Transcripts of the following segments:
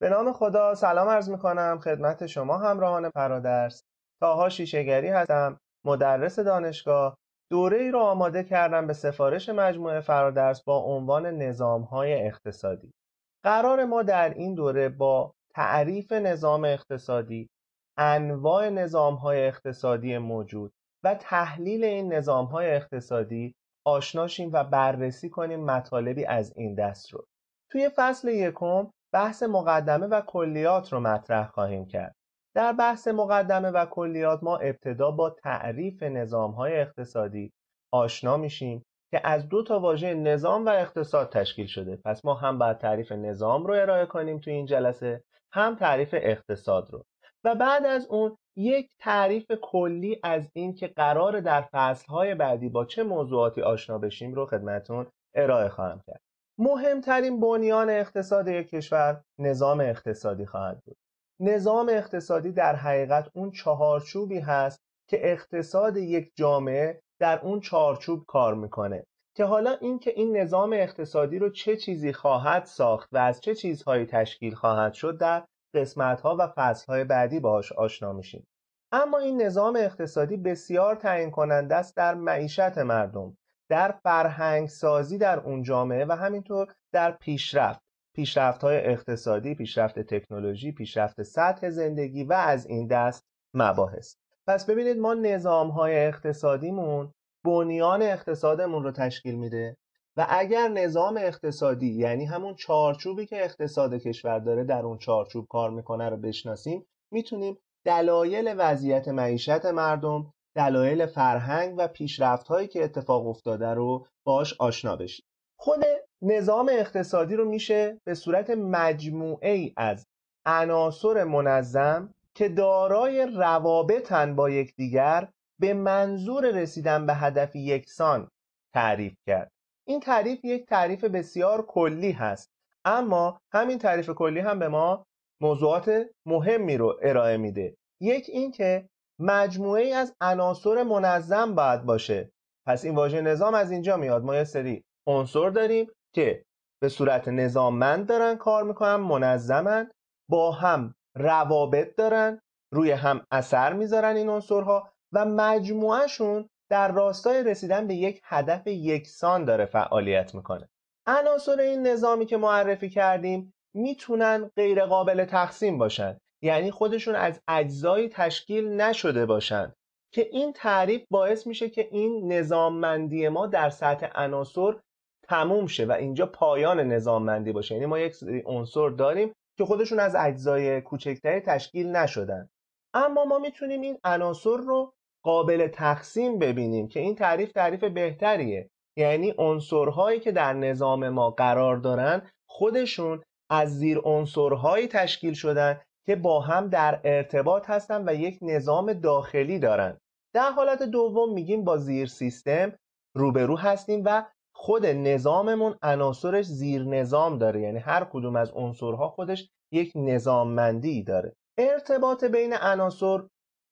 به نام خدا سلام عرض میکنم خدمت شما همراهان فرادرس تاها شیشگری هستم مدرس دانشگاه دوره ای رو آماده کردم به سفارش مجموعه فرادرس با عنوان نظام های اقتصادی قرار ما در این دوره با تعریف نظام اقتصادی انواع نظام های اقتصادی موجود و تحلیل این نظام های اقتصادی آشناشیم و بررسی کنیم مطالبی از این دست رو توی فصل یکم بحث مقدمه و کلیات رو مطرح خواهیم کرد. در بحث مقدمه و کلیات ما ابتدا با تعریف نظام های اقتصادی آشنا میشیم که از دو تا واژه نظام و اقتصاد تشکیل شده پس ما هم باید تعریف نظام رو ارائه کنیم تو این جلسه هم تعریف اقتصاد رو و بعد از اون یک تعریف کلی از این که قرار در فصلهای بعدی با چه موضوعاتی آشنا بشیم رو خدمتون ارائه خواهم کرد مهمترین بنیان اقتصاد یک کشور نظام اقتصادی خواهد بود نظام اقتصادی در حقیقت اون چهارچوبی هست که اقتصاد یک جامعه در اون چهارچوب کار میکنه که حالا اینکه این نظام اقتصادی رو چه چیزی خواهد ساخت و از چه چیزهایی تشکیل خواهد شد در قسمتها و فصلهای بعدی باهاش آشنا میشیم اما این نظام اقتصادی بسیار تعیین کننده است در معیشت مردم در فرهنگ سازی در اون جامعه و همینطور در پیشرفت پیشرفت های اقتصادی، پیشرفت تکنولوژی، پیشرفت سطح زندگی و از این دست مباحث پس ببینید ما نظام های اقتصادیمون بنیان اقتصادمون رو تشکیل میده و اگر نظام اقتصادی یعنی همون چارچوبی که اقتصاد کشور داره در اون چارچوب کار میکنه رو بشناسیم میتونیم دلایل وضعیت معیشت مردم دلایل فرهنگ و هایی که اتفاق افتاده رو باش آشنا بشید خود نظام اقتصادی رو میشه به صورت مجموعه ای از عناصر منظم که دارای روابطن با یکدیگر به منظور رسیدن به هدف یکسان تعریف کرد این تعریف یک تعریف بسیار کلی هست اما همین تعریف کلی هم به ما موضوعات مهمی رو ارائه میده یک این که مجموعه ای از عناصر منظم باید باشه پس این واژه نظام از اینجا میاد ما یه سری عنصر داریم که به صورت نظاممند دارن کار میکنن منظمن با هم روابط دارن روی هم اثر میذارن این عنصرها و مجموعهشون در راستای رسیدن به یک هدف یکسان داره فعالیت میکنه عناصر این نظامی که معرفی کردیم میتونن غیرقابل تقسیم باشن یعنی خودشون از اجزایی تشکیل نشده باشند که این تعریف باعث میشه که این نظاممندی ما در سطح عناصر تموم شه و اینجا پایان نظاممندی باشه یعنی ما یک عنصر داریم که خودشون از اجزای کوچکتری تشکیل نشدن اما ما میتونیم این عناصر رو قابل تقسیم ببینیم که این تعریف تعریف بهتریه یعنی عنصرهایی که در نظام ما قرار دارن خودشون از زیر عنصرهایی تشکیل شدن که با هم در ارتباط هستن و یک نظام داخلی دارند. در حالت دوم میگیم با زیر سیستم روبرو هستیم و خود نظاممون عناصرش زیر نظام داره یعنی هر کدوم از عنصرها خودش یک نظاممندی داره ارتباط بین عناصر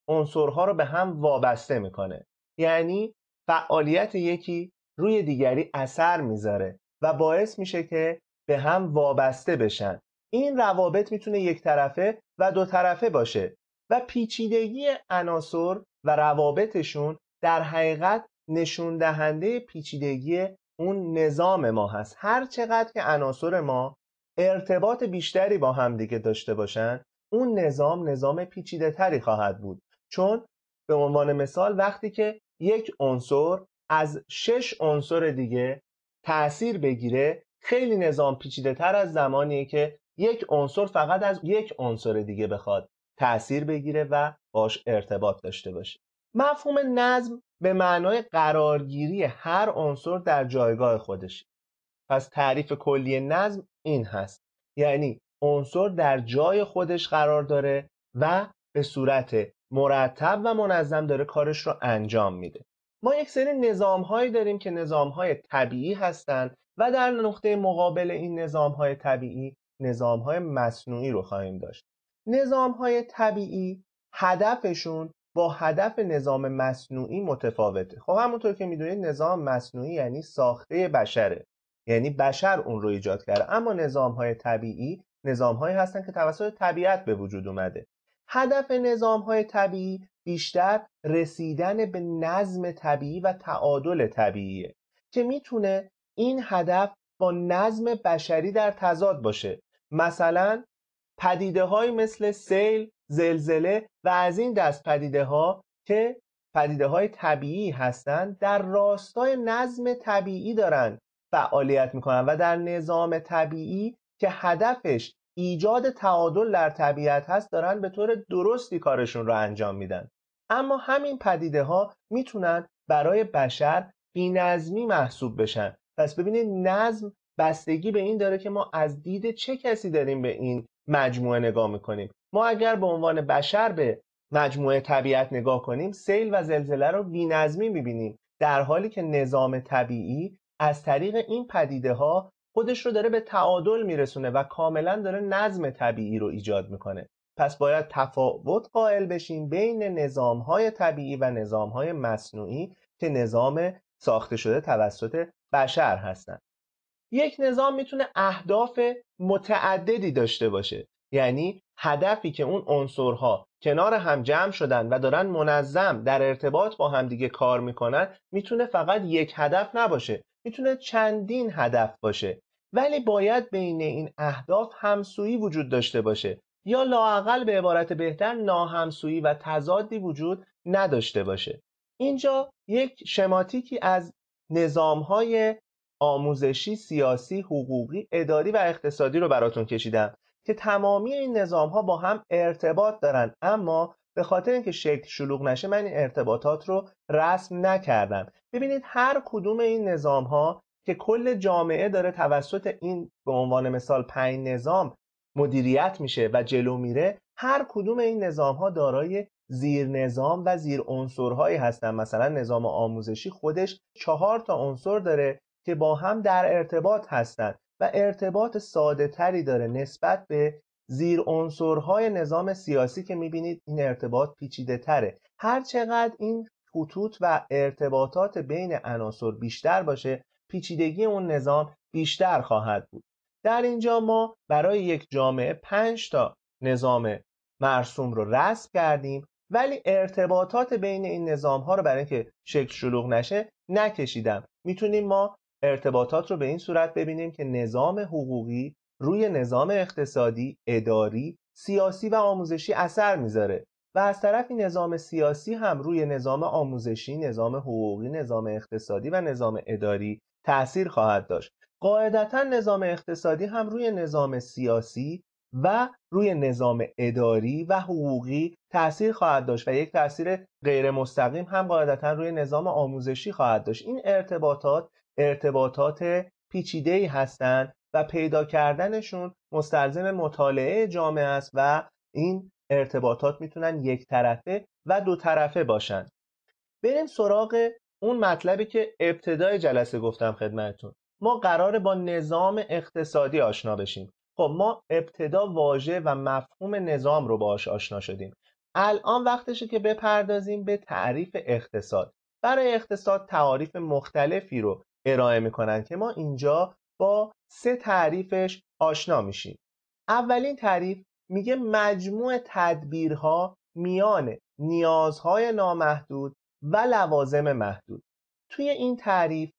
عنصرها رو به هم وابسته میکنه یعنی فعالیت یکی روی دیگری اثر میذاره و باعث میشه که به هم وابسته بشن این روابط میتونه یک طرفه و دو طرفه باشه و پیچیدگی عناصر و روابطشون در حقیقت نشون دهنده پیچیدگی اون نظام ما هست هر چقدر که عناصر ما ارتباط بیشتری با همدیگه داشته باشن اون نظام نظام پیچیده تری خواهد بود چون به عنوان مثال وقتی که یک عنصر از شش عنصر دیگه تأثیر بگیره خیلی نظام پیچیده تر از زمانیه که یک عنصر فقط از یک عنصر دیگه بخواد تاثیر بگیره و باش ارتباط داشته باشه مفهوم نظم به معنای قرارگیری هر عنصر در جایگاه خودش پس تعریف کلی نظم این هست یعنی عنصر در جای خودش قرار داره و به صورت مرتب و منظم داره کارش رو انجام میده ما یک سری نظام هایی داریم که نظام های طبیعی هستند و در نقطه مقابل این نظام های طبیعی های مصنوعی رو خواهیم داشت های طبیعی هدفشون با هدف نظام مصنوعی متفاوته خب همونطور که میدونید نظام مصنوعی یعنی ساخته بشره یعنی بشر اون رو ایجاد کرده اما های طبیعی هایی هستن که توسط طبیعت به وجود اومده هدف های طبیعی بیشتر رسیدن به نظم طبیعی و تعادل طبیعیه که میتونه این هدف با نظم بشری در تضاد باشه مثلا پدیده های مثل سیل، زلزله و از این دست پدیده ها که پدیده های طبیعی هستند در راستای نظم طبیعی دارند فعالیت میکنن و در نظام طبیعی که هدفش ایجاد تعادل در طبیعت هست دارن به طور درستی کارشون رو انجام میدن اما همین پدیده ها میتونن برای بشر بینظمی محسوب بشن پس ببینید نظم بستگی به این داره که ما از دید چه کسی داریم به این مجموعه نگاه میکنیم ما اگر به عنوان بشر به مجموعه طبیعت نگاه کنیم سیل و زلزله رو نظمی میبینیم در حالی که نظام طبیعی از طریق این پدیده ها خودش رو داره به تعادل میرسونه و کاملا داره نظم طبیعی رو ایجاد میکنه پس باید تفاوت قائل بشیم بین نظام های طبیعی و نظام های مصنوعی که نظام ساخته شده توسط بشر هستند یک نظام میتونه اهداف متعددی داشته باشه یعنی هدفی که اون عنصرها کنار هم جمع شدن و دارن منظم در ارتباط با همدیگه کار میکنن میتونه فقط یک هدف نباشه میتونه چندین هدف باشه ولی باید بین این اهداف همسویی وجود داشته باشه یا لاعقل به عبارت بهتر ناهمسویی و تضادی وجود نداشته باشه اینجا یک شماتیکی از نظامهای آموزشی، سیاسی، حقوقی، اداری و اقتصادی رو براتون کشیدم که تمامی این نظام ها با هم ارتباط دارن اما به خاطر اینکه شکل شلوغ نشه من این ارتباطات رو رسم نکردم ببینید هر کدوم این نظام ها که کل جامعه داره توسط این به عنوان مثال پنج نظام مدیریت میشه و جلو میره هر کدوم این نظام ها دارای زیر نظام و زیر هستن مثلا نظام آموزشی خودش چهار تا عنصر داره که با هم در ارتباط هستند و ارتباط ساده تری داره نسبت به زیر عنصرهای نظام سیاسی که میبینید این ارتباط پیچیده تره هر چقدر این خطوط و ارتباطات بین عناصر بیشتر باشه پیچیدگی اون نظام بیشتر خواهد بود در اینجا ما برای یک جامعه 5 تا نظام مرسوم رو رسم کردیم ولی ارتباطات بین این نظام ها رو برای اینکه شکل شلوغ نشه نکشیدم میتونیم ما ارتباطات رو به این صورت ببینیم که نظام حقوقی روی نظام اقتصادی، اداری، سیاسی و آموزشی اثر میذاره و از طرفی نظام سیاسی هم روی نظام آموزشی، نظام حقوقی، نظام اقتصادی و نظام اداری تأثیر خواهد داشت. قاعدتا نظام اقتصادی هم روی نظام سیاسی و روی نظام اداری و حقوقی تاثیر خواهد داشت و یک تاثیر غیر مستقیم هم قاعدتا روی نظام آموزشی خواهد داشت این ارتباطات ارتباطات ای هستند و پیدا کردنشون مستلزم مطالعه جامعه است و این ارتباطات میتونن یک طرفه و دو طرفه باشن بریم سراغ اون مطلبی که ابتدای جلسه گفتم خدمتتون ما قراره با نظام اقتصادی آشنا بشیم خب ما ابتدا واژه و مفهوم نظام رو باش آشنا شدیم الان وقتشه که بپردازیم به تعریف اقتصاد برای اقتصاد تعاریف مختلفی رو ارائه میکنن که ما اینجا با سه تعریفش آشنا میشیم اولین تعریف میگه مجموع تدبیرها میان نیازهای نامحدود و لوازم محدود توی این تعریف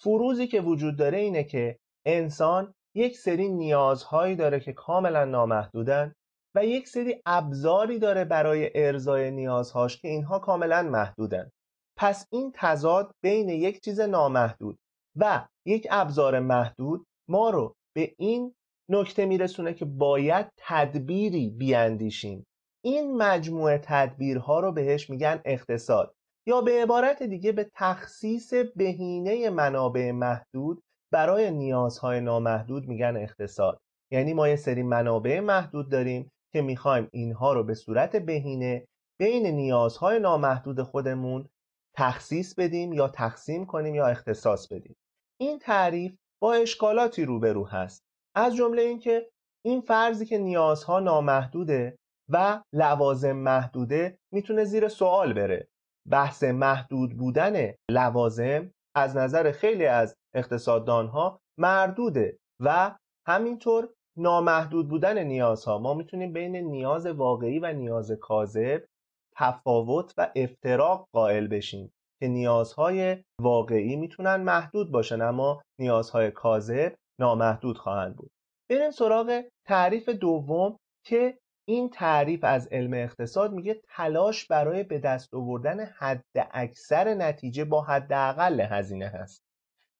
فروزی که وجود داره اینه که انسان یک سری نیازهایی داره که کاملا نامحدودن و یک سری ابزاری داره برای ارزای نیازهاش که اینها کاملا محدودن پس این تضاد بین یک چیز نامحدود و یک ابزار محدود ما رو به این نکته میرسونه که باید تدبیری بیاندیشیم این مجموعه تدبیرها رو بهش میگن اقتصاد یا به عبارت دیگه به تخصیص بهینه منابع محدود برای نیازهای نامحدود میگن اقتصاد یعنی ما یه سری منابع محدود داریم که میخوایم اینها رو به صورت بهینه بین نیازهای نامحدود خودمون تخصیص بدیم یا تقسیم کنیم یا اختصاص بدیم این تعریف با اشکالاتی روبرو هست از جمله اینکه این فرضی که نیازها نامحدوده و لوازم محدوده میتونه زیر سوال بره بحث محدود بودن لوازم از نظر خیلی از اقتصاددانها مردوده و همینطور نامحدود بودن نیازها ما میتونیم بین نیاز واقعی و نیاز کاذب تفاوت و افتراق قائل بشیم که نیازهای واقعی میتونن محدود باشن اما نیازهای کاذب نامحدود خواهند بود بریم سراغ تعریف دوم که این تعریف از علم اقتصاد میگه تلاش برای به دست آوردن حد اکثر نتیجه با حداقل هزینه هست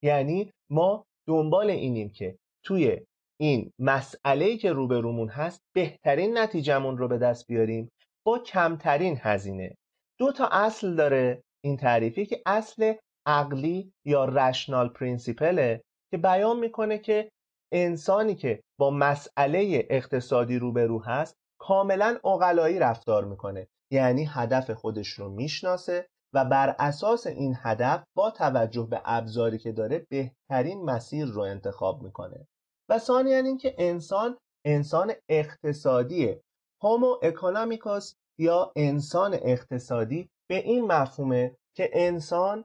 یعنی ما دنبال اینیم که توی این مسئله که روبرومون هست بهترین نتیجهمون رو به دست بیاریم با کمترین هزینه دو تا اصل داره این تعریفی که اصل عقلی یا رشنال پرینسیپله که بیان میکنه که انسانی که با مسئله اقتصادی روبرو هست کاملا اقلایی رفتار میکنه یعنی هدف خودش رو میشناسه و بر اساس این هدف با توجه به ابزاری که داره بهترین مسیر رو انتخاب میکنه و ثانیا اینکه انسان انسان اقتصادیه هومو اکونامیکوس یا انسان اقتصادی به این مفهومه که انسان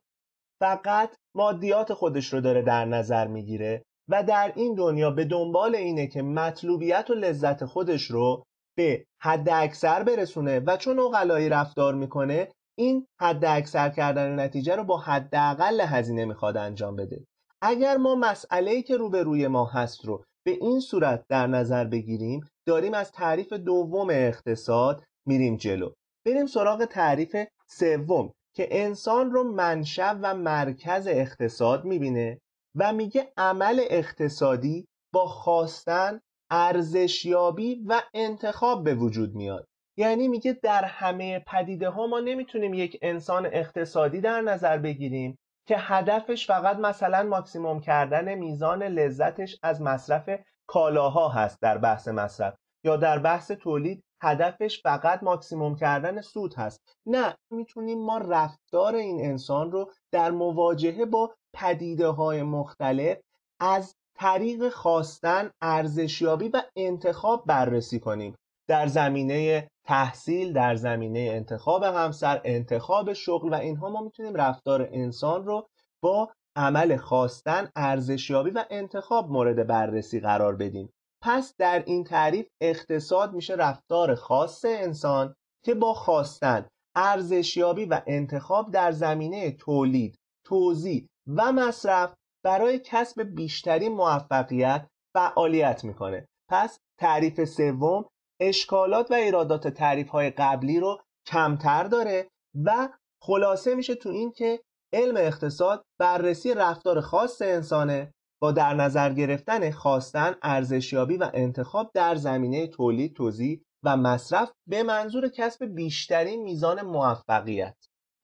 فقط مادیات خودش رو داره در نظر میگیره و در این دنیا به دنبال اینه که مطلوبیت و لذت خودش رو به حد اکثر برسونه و چون غلایی رفتار میکنه این حد اکثر کردن نتیجه رو با حداقل هزینه میخواد انجام بده اگر ما مسئله که روبروی ما هست رو به این صورت در نظر بگیریم داریم از تعریف دوم اقتصاد میریم جلو بریم سراغ تعریف سوم که انسان رو منشأ و مرکز اقتصاد میبینه و میگه عمل اقتصادی با خواستن ارزشیابی و انتخاب به وجود میاد یعنی میگه در همه پدیده ها ما نمیتونیم یک انسان اقتصادی در نظر بگیریم که هدفش فقط مثلا ماکسیموم کردن میزان لذتش از مصرف کالاها هست در بحث مصرف یا در بحث تولید هدفش فقط ماکسیموم کردن سود هست نه میتونیم ما رفتار این انسان رو در مواجهه با پدیده های مختلف از طریق خواستن ارزشیابی و انتخاب بررسی کنیم در زمینه تحصیل در زمینه انتخاب همسر انتخاب شغل و اینها ما میتونیم رفتار انسان رو با عمل خواستن ارزشیابی و انتخاب مورد بررسی قرار بدیم پس در این تعریف اقتصاد میشه رفتار خاص انسان که با خواستن ارزشیابی و انتخاب در زمینه تولید توضیح و مصرف برای کسب بیشترین موفقیت فعالیت میکنه پس تعریف سوم اشکالات و ایرادات تعریف های قبلی رو کمتر داره و خلاصه میشه تو این که علم اقتصاد بررسی رفتار خاص انسانه با در نظر گرفتن خواستن، ارزشیابی و انتخاب در زمینه تولید، توزیع و مصرف به منظور کسب بیشترین میزان موفقیت.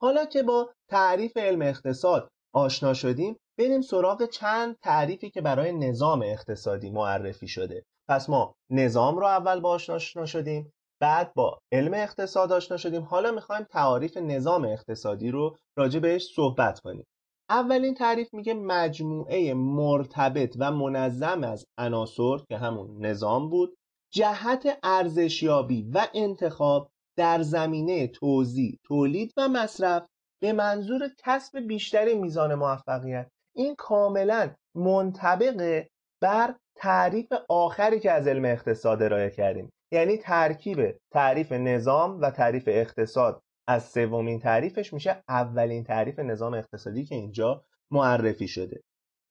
حالا که با تعریف علم اقتصاد آشنا شدیم، بریم سراغ چند تعریفی که برای نظام اقتصادی معرفی شده. پس ما نظام رو اول با آشنا شدیم، بعد با علم اقتصاد آشنا شدیم. حالا میخوایم تعاریف نظام اقتصادی رو راجع بهش صحبت کنیم. اولین تعریف میگه مجموعه مرتبط و منظم از عناصر که همون نظام بود جهت ارزشیابی و انتخاب در زمینه توزیع تولید و مصرف به منظور کسب بیشتر میزان موفقیت این کاملا منطبقه بر تعریف آخری که از علم اقتصاد ارائه کردیم یعنی ترکیب تعریف نظام و تعریف اقتصاد از سومین تعریفش میشه اولین تعریف نظام اقتصادی که اینجا معرفی شده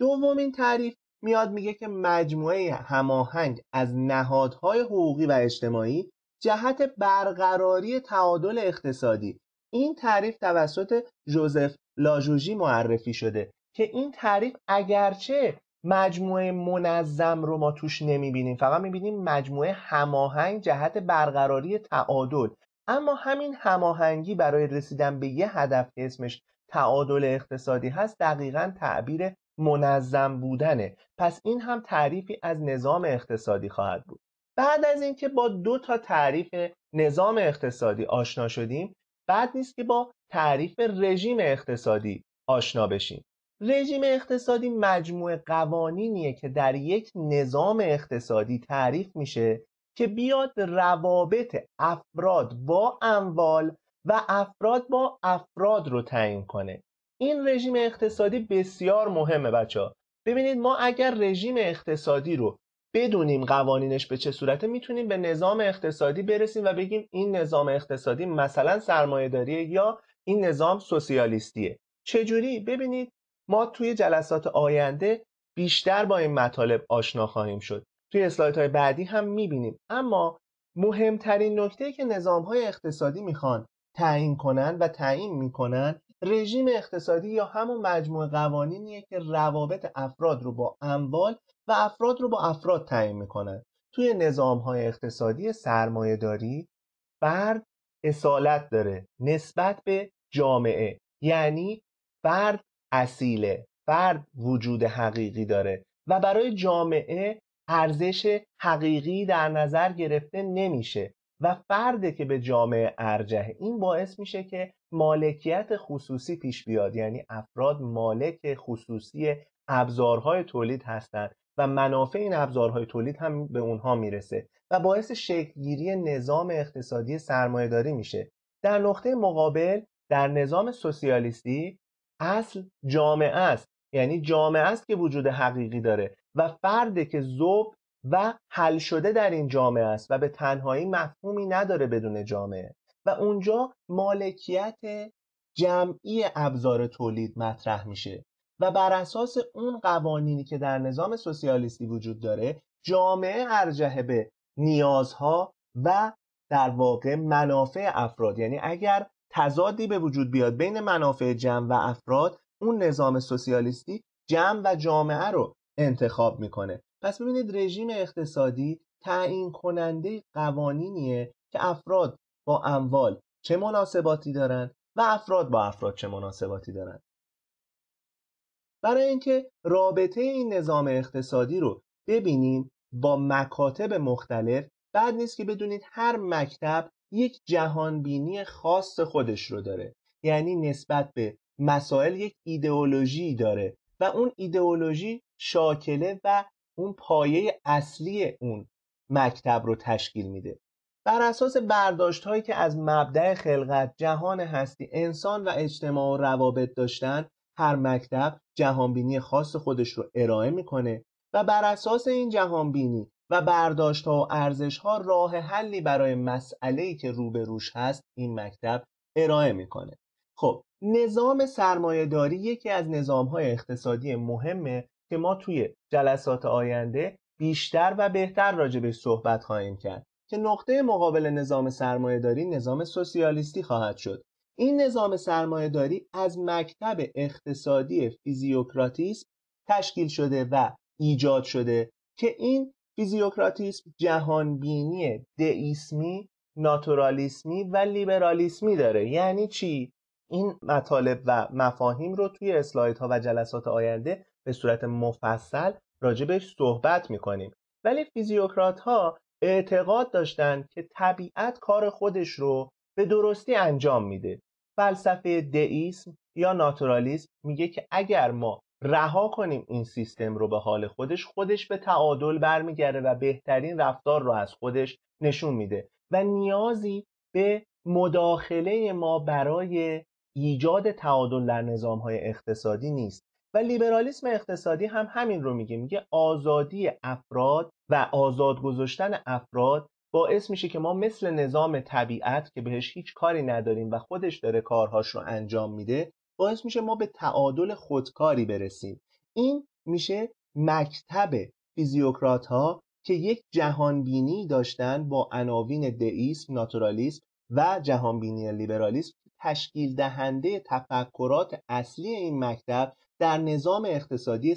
دومین تعریف میاد میگه که مجموعه هماهنگ از نهادهای حقوقی و اجتماعی جهت برقراری تعادل اقتصادی این تعریف توسط جوزف لاژوژی معرفی شده که این تعریف اگرچه مجموعه منظم رو ما توش نمیبینیم فقط میبینیم مجموعه هماهنگ جهت برقراری تعادل اما همین هماهنگی برای رسیدن به یه هدف که اسمش تعادل اقتصادی هست دقیقا تعبیر منظم بودنه پس این هم تعریفی از نظام اقتصادی خواهد بود بعد از اینکه با دو تا تعریف نظام اقتصادی آشنا شدیم بعد نیست که با تعریف رژیم اقتصادی آشنا بشیم رژیم اقتصادی مجموع قوانینیه که در یک نظام اقتصادی تعریف میشه که بیاد روابط افراد با اموال و افراد با افراد رو تعیین کنه این رژیم اقتصادی بسیار مهمه بچه ها ببینید ما اگر رژیم اقتصادی رو بدونیم قوانینش به چه صورته میتونیم به نظام اقتصادی برسیم و بگیم این نظام اقتصادی مثلا داریه یا این نظام سوسیالیستیه چجوری ببینید ما توی جلسات آینده بیشتر با این مطالب آشنا خواهیم شد توی های بعدی هم میبینیم اما مهمترین نکته که نظام های اقتصادی میخوان تعیین کنن و تعیین میکنن رژیم اقتصادی یا همون مجموع قوانینیه که روابط افراد رو با اموال و افراد رو با افراد تعیین میکنن توی نظام های اقتصادی سرمایه داری فرد اصالت داره نسبت به جامعه یعنی فرد اصیله فرد وجود حقیقی داره و برای جامعه ارزش حقیقی در نظر گرفته نمیشه و فرده که به جامعه ارجه این باعث میشه که مالکیت خصوصی پیش بیاد یعنی افراد مالک خصوصی ابزارهای تولید هستند و منافع این ابزارهای تولید هم به اونها میرسه و باعث شکلگیری نظام اقتصادی داری میشه در نقطه مقابل در نظام سوسیالیستی اصل جامعه است یعنی جامعه است که وجود حقیقی داره و فردی که زوب و حل شده در این جامعه است و به تنهایی مفهومی نداره بدون جامعه و اونجا مالکیت جمعی ابزار تولید مطرح میشه و بر اساس اون قوانینی که در نظام سوسیالیستی وجود داره جامعه ارجه به نیازها و در واقع منافع افراد یعنی اگر تضادی به وجود بیاد بین منافع جمع و افراد اون نظام سوسیالیستی جمع و جامعه رو انتخاب میکنه پس ببینید رژیم اقتصادی تعیین کننده قوانینیه که افراد با اموال چه مناسباتی دارند و افراد با افراد چه مناسباتی دارند برای اینکه رابطه این نظام اقتصادی رو ببینیم با مکاتب مختلف بعد نیست که بدونید هر مکتب یک جهانبینی خاص خودش رو داره یعنی نسبت به مسائل یک ایدئولوژی داره و اون ایدئولوژی شاکله و اون پایه اصلی اون مکتب رو تشکیل میده بر اساس برداشت هایی که از مبدع خلقت جهان هستی انسان و اجتماع و روابط داشتن هر مکتب جهانبینی خاص خودش رو ارائه میکنه و بر اساس این جهانبینی و برداشت ها و ارزش ها راه حلی برای مسئله ای که روبروش هست این مکتب ارائه میکنه خب نظام سرمایهداری یکی از نظام های اقتصادی مهمه که ما توی جلسات آینده بیشتر و بهتر راجع به صحبت خواهیم کرد که نقطه مقابل نظام سرمایه داری نظام سوسیالیستی خواهد شد این نظام داری از مکتب اقتصادی فیزیوکراتیسم تشکیل شده و ایجاد شده که این فیزیوکراتیسم جهانبینی دئیسمی ناتورالیسمی و لیبرالیسمی داره یعنی چی این مطالب و مفاهیم رو توی اسلایدها و جلسات آینده به صورت مفصل راجبش صحبت میکنیم ولی فیزیوکرات ها اعتقاد داشتند که طبیعت کار خودش رو به درستی انجام میده فلسفه دئیسم یا ناتورالیسم میگه که اگر ما رها کنیم این سیستم رو به حال خودش خودش به تعادل برمیگرده و بهترین رفتار رو از خودش نشون میده و نیازی به مداخله ما برای ایجاد تعادل در نظام های اقتصادی نیست و لیبرالیسم اقتصادی هم همین رو میگه میگه آزادی افراد و آزاد گذاشتن افراد باعث میشه که ما مثل نظام طبیعت که بهش هیچ کاری نداریم و خودش داره کارهاش رو انجام میده باعث میشه ما به تعادل خودکاری برسیم این میشه مکتب فیزیوکرات ها که یک جهانبینی داشتن با عناوین دئیسم، ناتورالیسم و جهانبینی لیبرالیسم تشکیل دهنده تفکرات اصلی این مکتب در نظام اقتصادی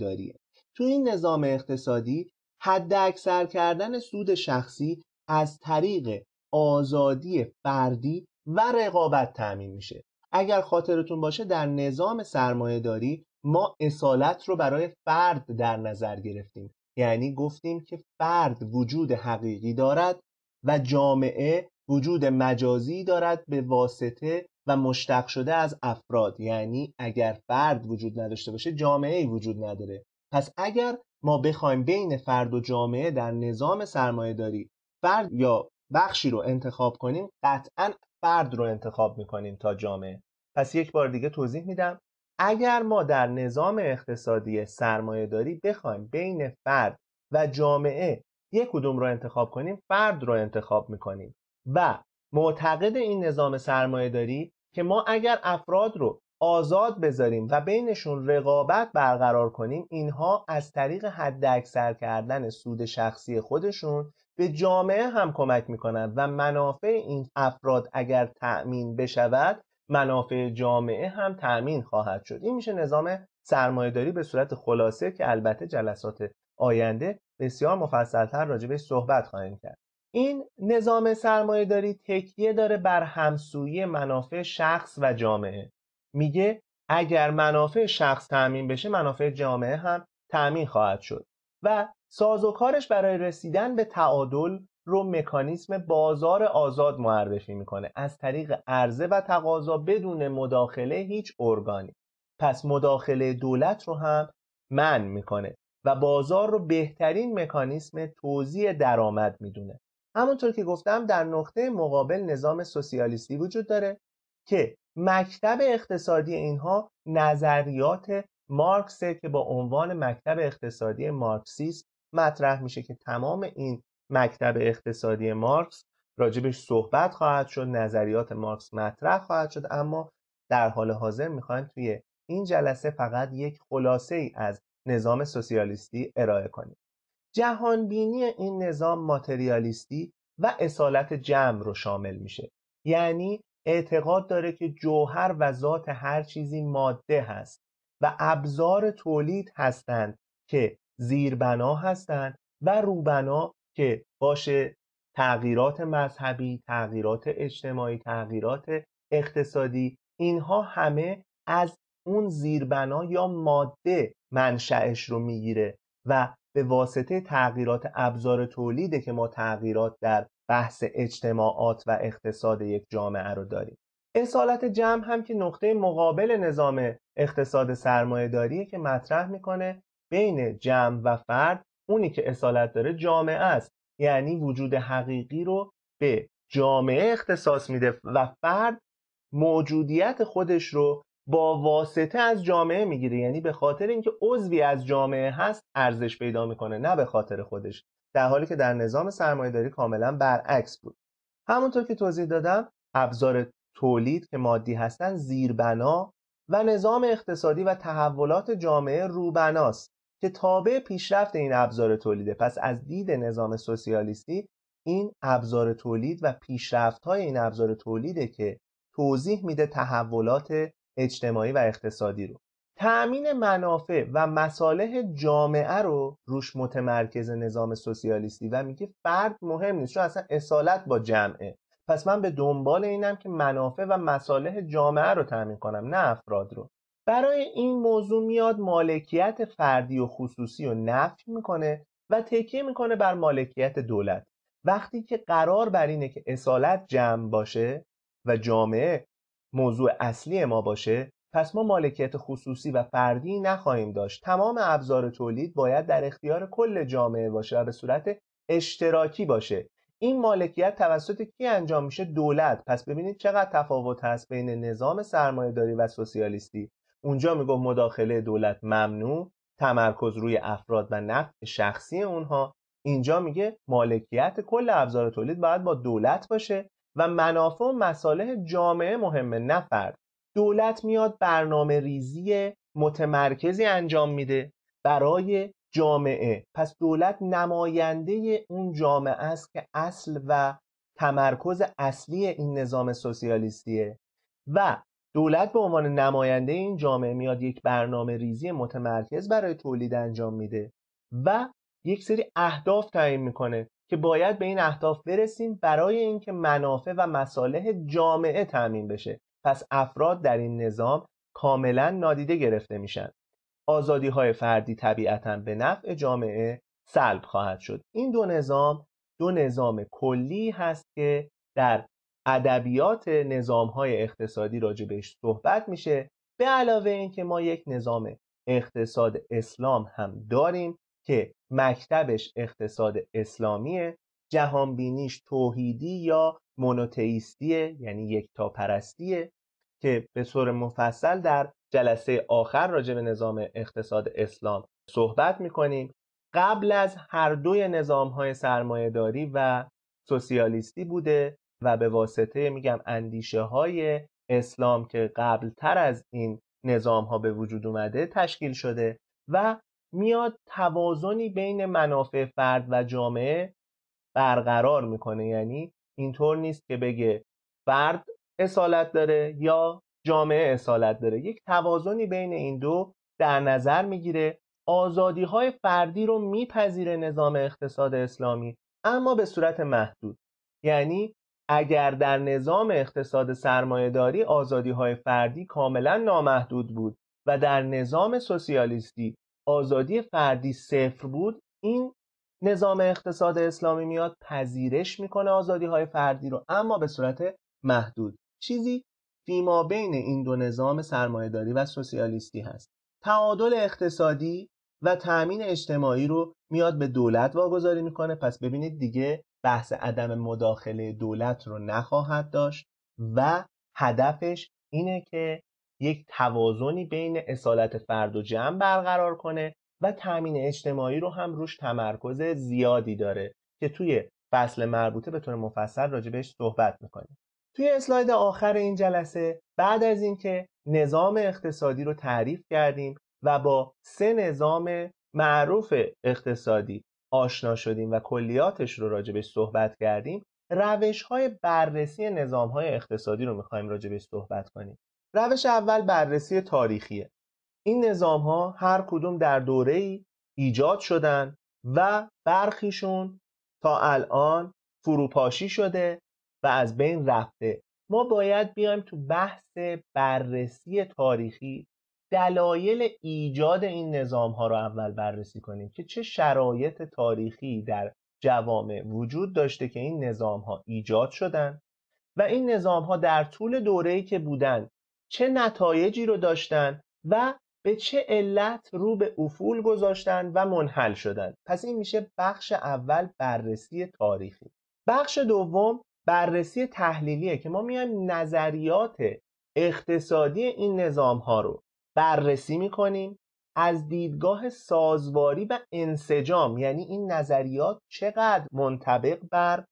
داریه تو این نظام اقتصادی حد اکثر کردن سود شخصی از طریق آزادی فردی و رقابت تعمین میشه اگر خاطرتون باشه در نظام سرمایه داری ما اصالت رو برای فرد در نظر گرفتیم یعنی گفتیم که فرد وجود حقیقی دارد و جامعه وجود مجازی دارد به واسطه و مشتق شده از افراد یعنی اگر فرد وجود نداشته باشه جامعه وجود نداره پس اگر ما بخوایم بین فرد و جامعه در نظام سرمایه داری فرد یا بخشی رو انتخاب کنیم قطعا فرد رو انتخاب میکنیم تا جامعه پس یک بار دیگه توضیح میدم اگر ما در نظام اقتصادی سرمایه داری بخوایم بین فرد و جامعه یک کدوم رو انتخاب کنیم فرد رو انتخاب میکنیم و معتقد این نظام سرمایه داری که ما اگر افراد رو آزاد بذاریم و بینشون رقابت برقرار کنیم اینها از طریق حد اکثر کردن سود شخصی خودشون به جامعه هم کمک میکنند و منافع این افراد اگر تأمین بشود منافع جامعه هم تأمین خواهد شد این میشه نظام سرمایهداری به صورت خلاصه که البته جلسات آینده بسیار مفصلتر راجبه صحبت خواهیم کرد این نظام سرمایه داری تکیه داره بر همسویی منافع شخص و جامعه میگه اگر منافع شخص تأمین بشه منافع جامعه هم تأمین خواهد شد و سازوکارش برای رسیدن به تعادل رو مکانیسم بازار آزاد معرفی میکنه از طریق عرضه و تقاضا بدون مداخله هیچ ارگانی پس مداخله دولت رو هم من میکنه و بازار رو بهترین مکانیسم توزیع درآمد میدونه همونطور که گفتم در نقطه مقابل نظام سوسیالیستی وجود داره که مکتب اقتصادی اینها نظریات مارکسه که با عنوان مکتب اقتصادی مارکسیسم مطرح میشه که تمام این مکتب اقتصادی مارکس راجبش صحبت خواهد شد نظریات مارکس مطرح خواهد شد اما در حال حاضر میخوایم توی این جلسه فقط یک خلاصه ای از نظام سوسیالیستی ارائه کنیم جهانبینی این نظام ماتریالیستی و اصالت جمع رو شامل میشه یعنی اعتقاد داره که جوهر و ذات هر چیزی ماده هست و ابزار تولید هستند که زیربنا هستند و روبنا که باشه تغییرات مذهبی، تغییرات اجتماعی، تغییرات اقتصادی اینها همه از اون زیربنا یا ماده منشأش رو میگیره و به واسطه تغییرات ابزار تولیده که ما تغییرات در بحث اجتماعات و اقتصاد یک جامعه رو داریم اصالت جمع هم که نقطه مقابل نظام اقتصاد سرمایه داریه که مطرح میکنه بین جمع و فرد اونی که اصالت داره جامعه است یعنی وجود حقیقی رو به جامعه اختصاص میده و فرد موجودیت خودش رو با واسطه از جامعه میگیره یعنی به خاطر اینکه عضوی از جامعه هست ارزش پیدا میکنه نه به خاطر خودش در حالی که در نظام سرمایهداری کاملا برعکس بود همونطور که توضیح دادم ابزار تولید که مادی هستن زیربنا و نظام اقتصادی و تحولات جامعه روبناست که تابع پیشرفت این ابزار تولیده پس از دید نظام سوسیالیستی این ابزار تولید و پیشرفت های این ابزار تولیده که توضیح میده تحولات اجتماعی و اقتصادی رو تأمین منافع و مصالح جامعه رو روش متمرکز نظام سوسیالیستی و میگه فرد مهم نیست چون اصلا اصالت با جمعه پس من به دنبال اینم که منافع و مصالح جامعه رو تأمین کنم نه افراد رو برای این موضوع میاد مالکیت فردی و خصوصی رو نفی میکنه و تکیه میکنه بر مالکیت دولت وقتی که قرار بر اینه که اصالت جمع باشه و جامعه موضوع اصلی ما باشه پس ما مالکیت خصوصی و فردی نخواهیم داشت تمام ابزار تولید باید در اختیار کل جامعه باشه و به صورت اشتراکی باشه این مالکیت توسط کی انجام میشه دولت پس ببینید چقدر تفاوت هست بین نظام سرمایه داری و سوسیالیستی اونجا میگه مداخله دولت ممنوع تمرکز روی افراد و نفع شخصی اونها اینجا میگه مالکیت کل ابزار تولید باید با دولت باشه و منافع و مصالح جامعه مهمه نه دولت میاد برنامه ریزی متمرکزی انجام میده برای جامعه پس دولت نماینده اون جامعه است که اصل و تمرکز اصلی این نظام سوسیالیستیه و دولت به عنوان نماینده این جامعه میاد یک برنامه ریزی متمرکز برای تولید انجام میده و یک سری اهداف تعیین میکنه که باید به این اهداف برسیم برای اینکه منافع و مصالح جامعه تعمین بشه پس افراد در این نظام کاملا نادیده گرفته میشن آزادی های فردی طبیعتا به نفع جامعه سلب خواهد شد این دو نظام دو نظام کلی هست که در ادبیات نظام های اقتصادی راجع بهش صحبت میشه به علاوه اینکه ما یک نظام اقتصاد اسلام هم داریم که مکتبش اقتصاد اسلامیه جهانبینیش توحیدی یا مونوتئیستیه یعنی پرستیه که به طور مفصل در جلسه آخر راجع به نظام اقتصاد اسلام صحبت میکنیم قبل از هر دوی نظام های سرمایهداری و سوسیالیستی بوده و به واسطه میگم اندیشه های اسلام که قبل تر از این نظام ها به وجود اومده تشکیل شده و میاد توازنی بین منافع فرد و جامعه برقرار میکنه یعنی اینطور نیست که بگه فرد اصالت داره یا جامعه اصالت داره یک توازنی بین این دو در نظر میگیره آزادی های فردی رو میپذیره نظام اقتصاد اسلامی اما به صورت محدود یعنی اگر در نظام اقتصاد سرمایهداری آزادی های فردی کاملا نامحدود بود و در نظام سوسیالیستی آزادی فردی صفر بود این نظام اقتصاد اسلامی میاد پذیرش میکنه آزادی های فردی رو اما به صورت محدود چیزی فیما بین این دو نظام سرمایهداری و سوسیالیستی هست تعادل اقتصادی و تأمین اجتماعی رو میاد به دولت واگذاری میکنه پس ببینید دیگه بحث عدم مداخله دولت رو نخواهد داشت و هدفش اینه که یک توازنی بین اصالت فرد و جمع برقرار کنه و تامین اجتماعی رو هم روش تمرکز زیادی داره که توی فصل مربوطه به طور مفصل راجبش صحبت میکنیم توی اسلاید آخر این جلسه بعد از اینکه نظام اقتصادی رو تعریف کردیم و با سه نظام معروف اقتصادی آشنا شدیم و کلیاتش رو راجبش صحبت کردیم روش های بررسی نظام های اقتصادی رو میخوایم راجبش صحبت کنیم روش اول بررسی تاریخیه این نظام ها هر کدوم در دوره ای ایجاد شدن و برخیشون تا الان فروپاشی شده و از بین رفته ما باید بیایم تو بحث بررسی تاریخی دلایل ایجاد این نظام ها رو اول بررسی کنیم که چه شرایط تاریخی در جوامع وجود داشته که این نظام ها ایجاد شدن و این نظام ها در طول دوره‌ای که بودن چه نتایجی رو داشتن و به چه علت رو به افول گذاشتن و منحل شدن پس این میشه بخش اول بررسی تاریخی بخش دوم بررسی تحلیلیه که ما میایم نظریات اقتصادی این نظام ها رو بررسی میکنیم از دیدگاه سازواری و انسجام یعنی این نظریات چقدر منطبق بر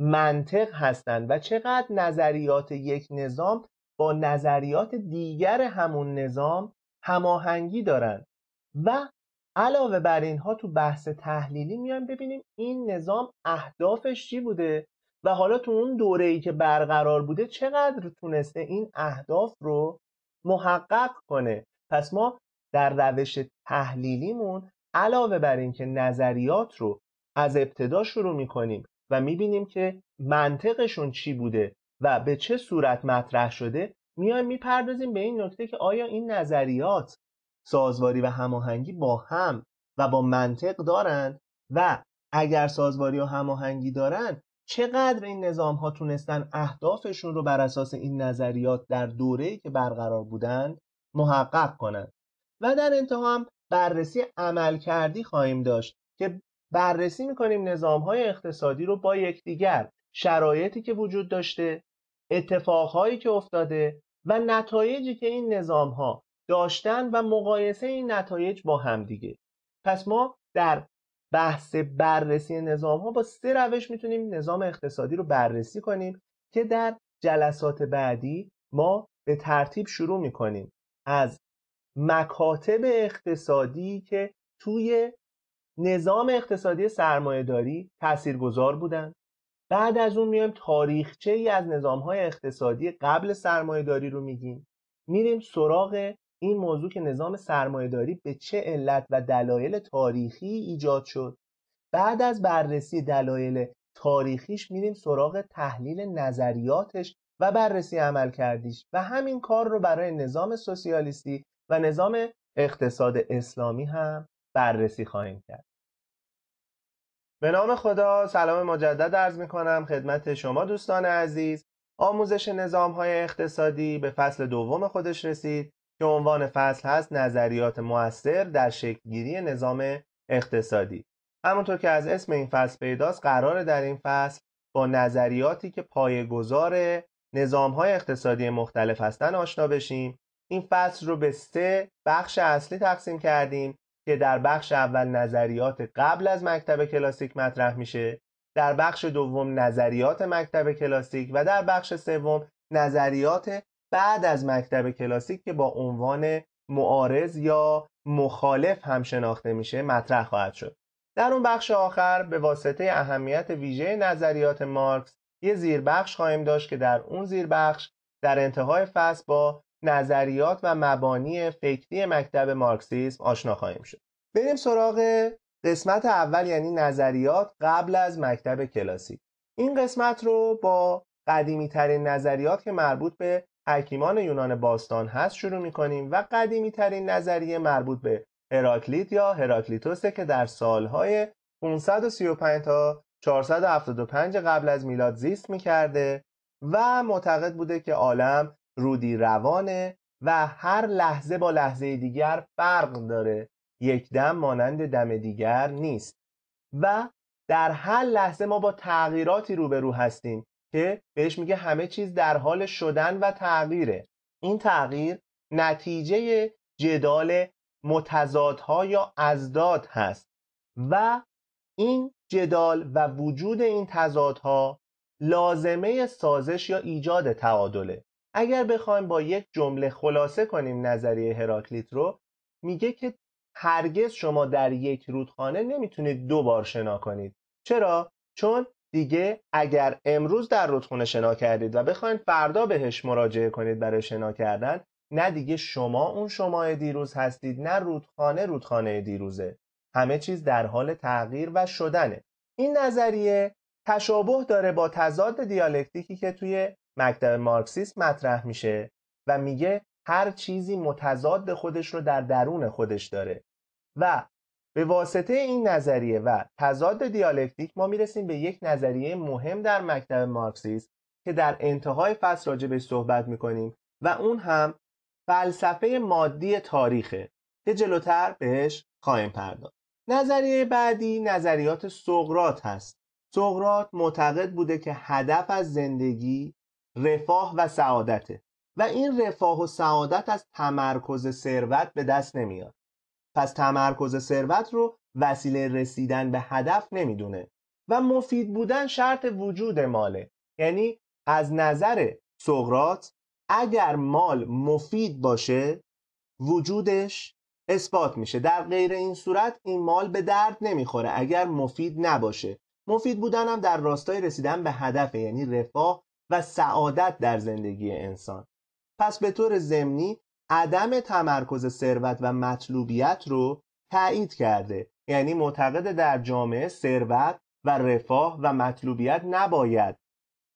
منطق هستند و چقدر نظریات یک نظام نظریات دیگر همون نظام هماهنگی دارن و علاوه بر اینها تو بحث تحلیلی میان ببینیم این نظام اهدافش چی بوده و حالا تو اون دوره ای که برقرار بوده چقدر تونسته این اهداف رو محقق کنه پس ما در روش تحلیلیمون علاوه بر اینکه نظریات رو از ابتدا شروع میکنیم و میبینیم که منطقشون چی بوده و به چه صورت مطرح شده میایم میپردازیم به این نکته که آیا این نظریات سازواری و هماهنگی با هم و با منطق دارند و اگر سازواری و هماهنگی دارند چقدر این نظام ها تونستن اهدافشون رو بر اساس این نظریات در دوره‌ای که برقرار بودند محقق کنند و در انتها هم بررسی عمل کردی خواهیم داشت که بررسی میکنیم نظام های اقتصادی رو با یکدیگر شرایطی که وجود داشته اتفاقهایی که افتاده و نتایجی که این نظام ها داشتن و مقایسه این نتایج با هم دیگه پس ما در بحث بررسی نظام ها با سه روش میتونیم نظام اقتصادی رو بررسی کنیم که در جلسات بعدی ما به ترتیب شروع میکنیم از مکاتب اقتصادی که توی نظام اقتصادی سرمایهداری گذار بودن بعد از اون میایم تاریخچه ای از نظام های اقتصادی قبل سرمایه داری رو میگیم میریم سراغ این موضوع که نظام سرمایه داری به چه علت و دلایل تاریخی ایجاد شد بعد از بررسی دلایل تاریخیش میریم سراغ تحلیل نظریاتش و بررسی عمل کردیش و همین کار رو برای نظام سوسیالیستی و نظام اقتصاد اسلامی هم بررسی خواهیم کرد به نام خدا سلام مجدد عرض می کنم خدمت شما دوستان عزیز آموزش نظام های اقتصادی به فصل دوم خودش رسید که عنوان فصل هست نظریات موثر در گیری نظام اقتصادی همونطور که از اسم این فصل پیداست قرار در این فصل با نظریاتی که نظام های اقتصادی مختلف هستن آشنا بشیم این فصل رو به سه بخش اصلی تقسیم کردیم که در بخش اول نظریات قبل از مکتب کلاسیک مطرح میشه در بخش دوم نظریات مکتب کلاسیک و در بخش سوم نظریات بعد از مکتب کلاسیک که با عنوان معارض یا مخالف هم شناخته میشه مطرح خواهد شد در اون بخش آخر به واسطه اهمیت ویژه نظریات مارکس یه زیربخش خواهیم داشت که در اون زیربخش در انتهای فصل با نظریات و مبانی فکری مکتب مارکسیسم آشنا خواهیم شد بریم سراغ قسمت اول یعنی نظریات قبل از مکتب کلاسیک این قسمت رو با قدیمی ترین نظریات که مربوط به حکیمان یونان باستان هست شروع می کنیم و قدیمی ترین نظریه مربوط به هراکلیت یا هراکلیتوسه که در سالهای 535 تا 475 قبل از میلاد زیست می کرده و معتقد بوده که عالم رودی روانه و هر لحظه با لحظه دیگر فرق داره یک دم مانند دم دیگر نیست و در هر لحظه ما با تغییراتی روبرو هستیم که بهش میگه همه چیز در حال شدن و تغییره این تغییر نتیجه جدال متضادها یا ازداد هست و این جدال و وجود این تضادها لازمه سازش یا ایجاد تعادله اگر بخوایم با یک جمله خلاصه کنیم نظریه هراکلیت رو میگه که هرگز شما در یک رودخانه نمیتونید دو بار شنا کنید چرا چون دیگه اگر امروز در رودخونه شنا کردید و بخواید فردا بهش مراجعه کنید برای شنا کردن نه دیگه شما اون شما دیروز هستید نه رودخانه رودخانه دیروزه همه چیز در حال تغییر و شدنه این نظریه تشابه داره با تضاد دیالکتیکی که توی مکتب مارکسیسم مطرح میشه و میگه هر چیزی متضاد خودش رو در درون خودش داره و به واسطه این نظریه و تضاد دیالکتیک ما میرسیم به یک نظریه مهم در مکتب مارکسیسم که در انتهای فصل راجبش صحبت میکنیم و اون هم فلسفه مادی تاریخه که جلوتر بهش خواهیم پرداخت نظریه بعدی نظریات سقرات هست سقرات معتقد بوده که هدف از زندگی رفاه و سعادته و این رفاه و سعادت از تمرکز ثروت به دست نمیاد پس تمرکز ثروت رو وسیله رسیدن به هدف نمیدونه و مفید بودن شرط وجود ماله یعنی از نظر سقرات اگر مال مفید باشه وجودش اثبات میشه در غیر این صورت این مال به درد نمیخوره اگر مفید نباشه مفید بودن هم در راستای رسیدن به هدف یعنی رفاه و سعادت در زندگی انسان پس به طور ضمنی عدم تمرکز ثروت و مطلوبیت رو تایید کرده یعنی معتقد در جامعه ثروت و رفاه و مطلوبیت نباید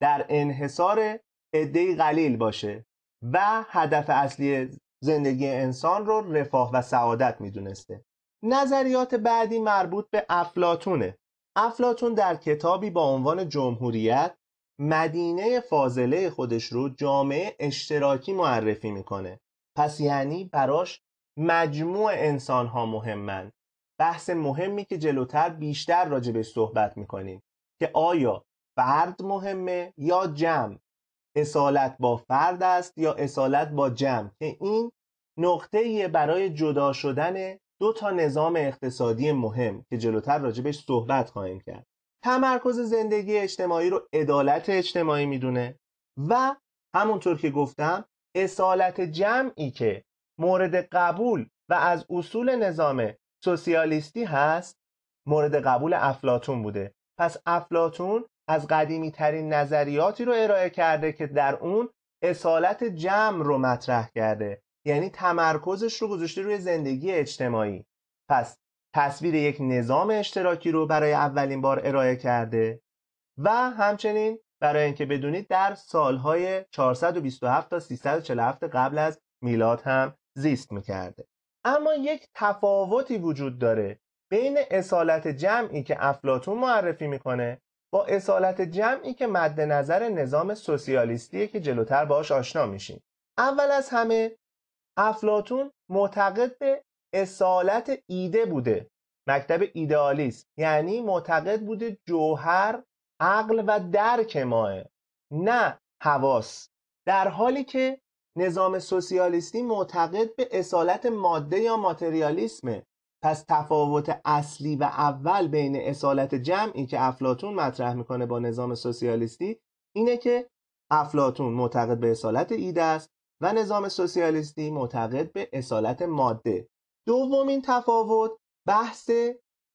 در انحصار عده قلیل باشه و هدف اصلی زندگی انسان رو رفاه و سعادت میدونسته نظریات بعدی مربوط به افلاتونه افلاتون در کتابی با عنوان جمهوریت مدینه فاضله خودش رو جامعه اشتراکی معرفی میکنه پس یعنی براش مجموع انسان ها مهمن بحث مهمی که جلوتر بیشتر راجبش صحبت میکنیم که آیا فرد مهمه یا جمع اصالت با فرد است یا اصالت با جمع که این نقطه برای جدا شدن دو تا نظام اقتصادی مهم که جلوتر راجبش صحبت خواهیم کرد تمرکز زندگی اجتماعی رو عدالت اجتماعی میدونه و همونطور که گفتم اصالت جمعی که مورد قبول و از اصول نظام سوسیالیستی هست مورد قبول افلاتون بوده پس افلاتون از قدیمی ترین نظریاتی رو ارائه کرده که در اون اصالت جمع رو مطرح کرده یعنی تمرکزش رو گذاشته روی زندگی اجتماعی پس تصویر یک نظام اشتراکی رو برای اولین بار ارائه کرده و همچنین برای اینکه بدونید در سالهای 427 تا 347 قبل از میلاد هم زیست میکرده اما یک تفاوتی وجود داره بین اصالت جمعی که افلاتون معرفی میکنه با اصالت جمعی که مد نظر نظام سوسیالیستیه که جلوتر باش آشنا میشیم اول از همه افلاتون معتقد به اصالت ایده بوده مکتب ایدئالیست یعنی معتقد بوده جوهر عقل و درک ماه نه حواس در حالی که نظام سوسیالیستی معتقد به اصالت ماده یا ماتریالیسمه پس تفاوت اصلی و اول بین اصالت جمعی که افلاتون مطرح میکنه با نظام سوسیالیستی اینه که افلاتون معتقد به اصالت ایده است و نظام سوسیالیستی معتقد به اصالت ماده دومین تفاوت بحث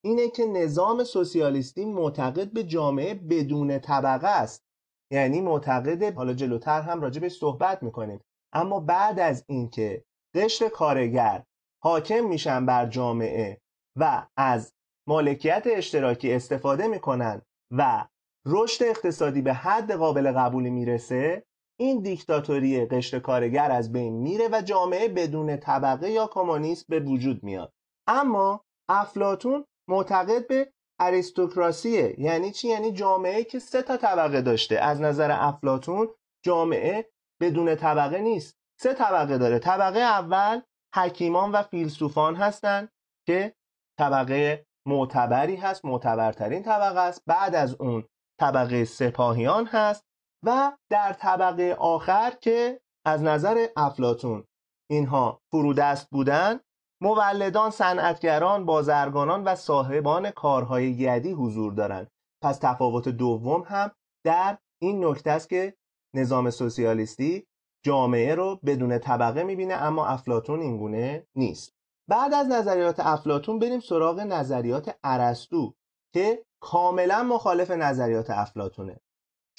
اینه که نظام سوسیالیستی معتقد به جامعه بدون طبقه است یعنی معتقد حالا جلوتر هم راجبش صحبت میکنیم اما بعد از اینکه قشر کارگر حاکم میشن بر جامعه و از مالکیت اشتراکی استفاده میکنن و رشد اقتصادی به حد قابل قبولی میرسه این دیکتاتوری قشر کارگر از بین میره و جامعه بدون طبقه یا کمونیست به وجود میاد اما افلاتون معتقد به اریستوکراسیه یعنی چی یعنی جامعه که سه تا طبقه داشته از نظر افلاتون جامعه بدون طبقه نیست سه طبقه داره طبقه اول حکیمان و فیلسوفان هستند که طبقه معتبری هست معتبرترین طبقه است بعد از اون طبقه سپاهیان هست و در طبقه آخر که از نظر افلاتون اینها فرودست بودند مولدان صنعتگران بازرگانان و صاحبان کارهای یدی حضور دارند پس تفاوت دوم هم در این نکته است که نظام سوسیالیستی جامعه رو بدون طبقه میبینه اما افلاتون اینگونه نیست بعد از نظریات افلاتون بریم سراغ نظریات ارسطو که کاملا مخالف نظریات افلاتونه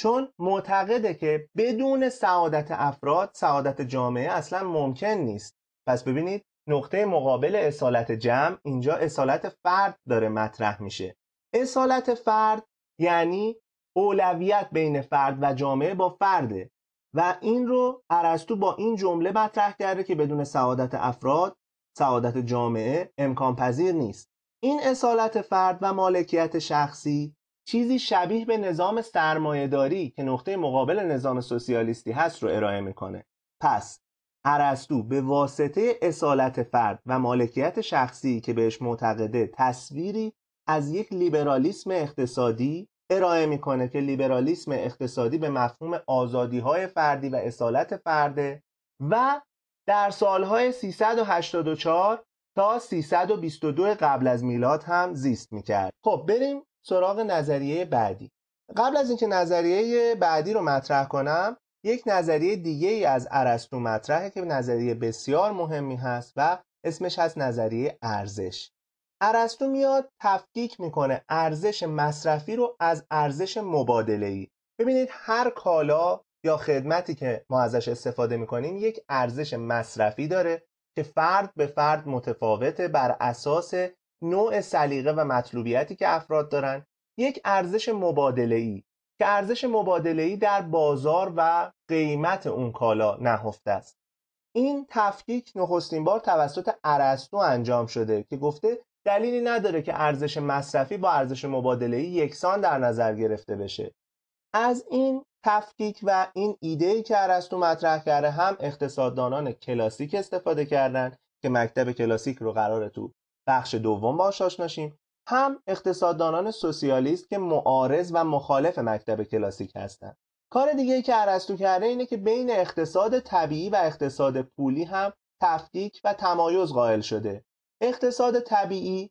چون معتقده که بدون سعادت افراد سعادت جامعه اصلا ممکن نیست پس ببینید نقطه مقابل اصالت جمع اینجا اصالت فرد داره مطرح میشه اصالت فرد یعنی اولویت بین فرد و جامعه با فرده و این رو ارسطو با این جمله مطرح کرده که بدون سعادت افراد سعادت جامعه امکان پذیر نیست این اصالت فرد و مالکیت شخصی چیزی شبیه به نظام سرمایهداری که نقطه مقابل نظام سوسیالیستی هست رو ارائه میکنه پس ارسطو به واسطه اصالت فرد و مالکیت شخصی که بهش معتقده تصویری از یک لیبرالیسم اقتصادی ارائه میکنه که لیبرالیسم اقتصادی به مفهوم آزادی های فردی و اصالت فرده و در سالهای 384 تا 322 قبل از میلاد هم زیست میکرد خب بریم سراغ نظریه بعدی قبل از اینکه نظریه بعدی رو مطرح کنم یک نظریه دیگه ای از ارسطو مطرحه که نظریه بسیار مهمی هست و اسمش هست نظریه ارزش ارسطو میاد تفکیک میکنه ارزش مصرفی رو از ارزش مبادله ببینید هر کالا یا خدمتی که ما ازش استفاده میکنیم یک ارزش مصرفی داره که فرد به فرد متفاوته بر اساس نوع سلیقه و مطلوبیتی که افراد دارن یک ارزش مبادله ای که ارزش مبادله ای در بازار و قیمت اون کالا نهفته است این تفکیک نخستین بار توسط ارسطو انجام شده که گفته دلیلی نداره که ارزش مصرفی با ارزش مبادله ای یکسان در نظر گرفته بشه از این تفکیک و این ایده ای که ارسطو مطرح کرده هم اقتصاددانان کلاسیک استفاده کردند که مکتب کلاسیک رو قرار تو بخش دوم باش آشنا هم اقتصاددانان سوسیالیست که معارض و مخالف مکتب کلاسیک هستند کار دیگه که ارسطو کرده اینه که بین اقتصاد طبیعی و اقتصاد پولی هم تفکیک و تمایز قائل شده اقتصاد طبیعی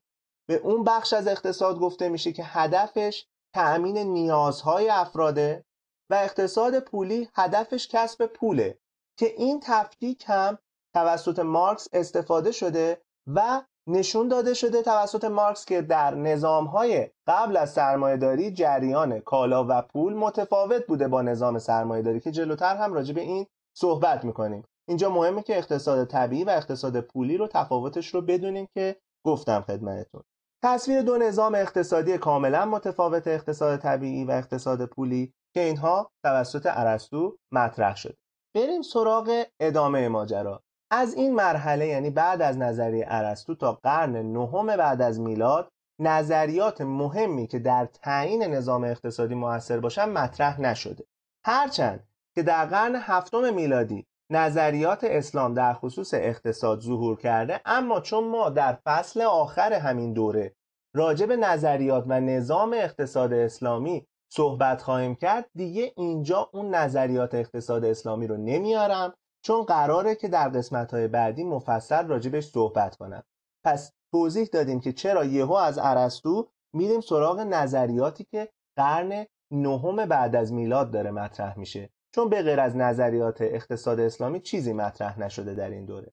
به اون بخش از اقتصاد گفته میشه که هدفش تأمین نیازهای افراده و اقتصاد پولی هدفش کسب پوله که این تفکیک هم توسط مارکس استفاده شده و نشون داده شده توسط مارکس که در های قبل از سرمایهداری جریان کالا و پول متفاوت بوده با نظام سرمایهداری که جلوتر هم راجع به این صحبت میکنیم اینجا مهمه که اقتصاد طبیعی و اقتصاد پولی رو تفاوتش رو بدونیم که گفتم خدمتتون تصویر دو نظام اقتصادی کاملا متفاوت اقتصاد طبیعی و اقتصاد پولی که اینها توسط ارسطو مطرح شد بریم سراغ ادامه ماجرا از این مرحله یعنی بعد از نظریه ارسطو تا قرن نهم بعد از میلاد نظریات مهمی که در تعیین نظام اقتصادی موثر باشن مطرح نشده هرچند که در قرن هفتم میلادی نظریات اسلام در خصوص اقتصاد ظهور کرده اما چون ما در فصل آخر همین دوره راجب نظریات و نظام اقتصاد اسلامی صحبت خواهیم کرد دیگه اینجا اون نظریات اقتصاد اسلامی رو نمیارم چون قراره که در های بعدی مفصل راجبش صحبت کنم پس توضیح دادیم که چرا یهو از ارسطو میریم سراغ نظریاتی که قرن نهم بعد از میلاد داره مطرح میشه چون به غیر از نظریات اقتصاد اسلامی چیزی مطرح نشده در این دوره